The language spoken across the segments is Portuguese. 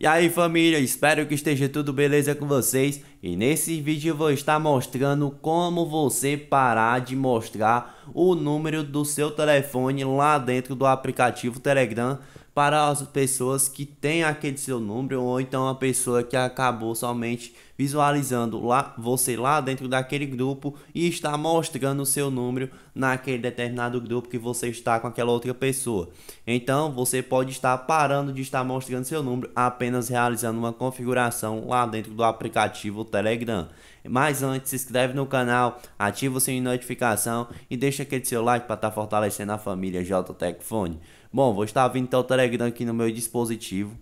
E aí família, espero que esteja tudo beleza com vocês e nesse vídeo eu vou estar mostrando como você parar de mostrar o número do seu telefone lá dentro do aplicativo Telegram para as pessoas que têm aquele seu número ou então a pessoa que acabou somente visualizando lá você lá dentro daquele grupo e está mostrando o seu número naquele determinado grupo que você está com aquela outra pessoa. Então você pode estar parando de estar mostrando seu número apenas realizando uma configuração lá dentro do aplicativo Telegram. Mas antes se inscreve no canal, ativa o sininho de notificação e deixa deixa aquele seu like para estar tá fortalecendo a família JTEC Fone. Bom, vou estar vindo o Telegram aqui no meu dispositivo.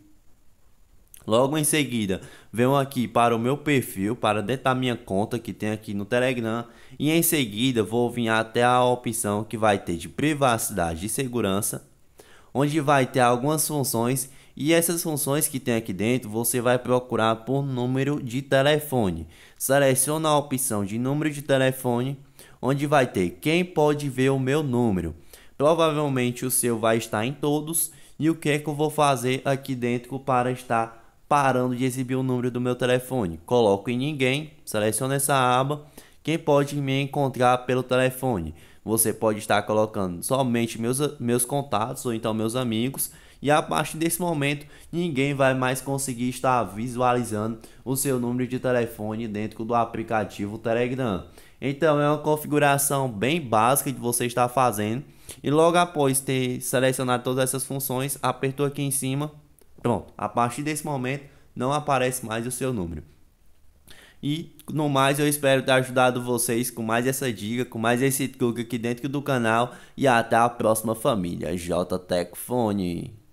Logo em seguida, venho aqui para o meu perfil, para dentro da minha conta que tem aqui no Telegram. E em seguida, vou vir até a opção que vai ter de privacidade e segurança, onde vai ter algumas funções. E essas funções que tem aqui dentro, você vai procurar por número de telefone. Seleciona a opção de número de telefone onde vai ter quem pode ver o meu número. Provavelmente o seu vai estar em todos. E o que é que eu vou fazer aqui dentro para estar parando de exibir o número do meu telefone? Coloco em ninguém, seleciono essa aba quem pode me encontrar pelo telefone? Você pode estar colocando somente meus, meus contatos ou então meus amigos. E a partir desse momento, ninguém vai mais conseguir estar visualizando o seu número de telefone dentro do aplicativo Telegram. Então é uma configuração bem básica que você está fazendo. E logo após ter selecionado todas essas funções, apertou aqui em cima. Pronto, a partir desse momento não aparece mais o seu número. E no mais, eu espero ter ajudado vocês com mais essa dica, com mais esse truque aqui dentro do canal. E até a próxima família. J Tecfone.